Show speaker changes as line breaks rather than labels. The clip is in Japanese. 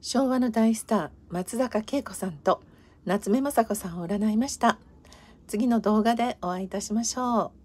昭和の大スター松坂慶子さんと夏目雅子さんを占いました次の動画でお会いいたしましょう